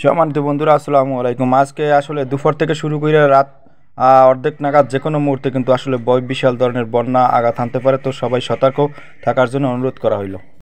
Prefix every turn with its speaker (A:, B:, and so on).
A: সম্মানিত বন্ধুরা আসসালামু আলাইকুম আজকে আসলে দুপুর থেকে শুরু করে রাত অর্ধেক নাগাদ যে কোনো মুহূর্তে কিন্তু আসলে বিশাল ধরনের বন্যা আঘাত আনতে পারে তো সবাই সতর্ক থাকার জন্য অনুরোধ করা হইল